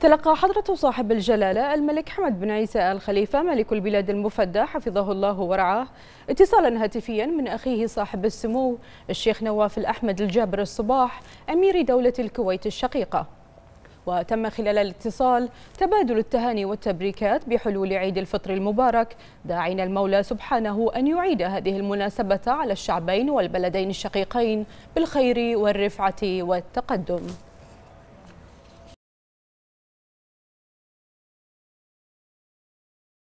تلقى حضرة صاحب الجلالة الملك حمد بن عيسى آل خليفة ملك البلاد المفدى حفظه الله ورعاه اتصالا هاتفيا من أخيه صاحب السمو الشيخ نواف الأحمد الجابر الصباح أمير دولة الكويت الشقيقة وتم خلال الاتصال تبادل التهاني والتبريكات بحلول عيد الفطر المبارك داعين المولى سبحانه أن يعيد هذه المناسبة على الشعبين والبلدين الشقيقين بالخير والرفعة والتقدم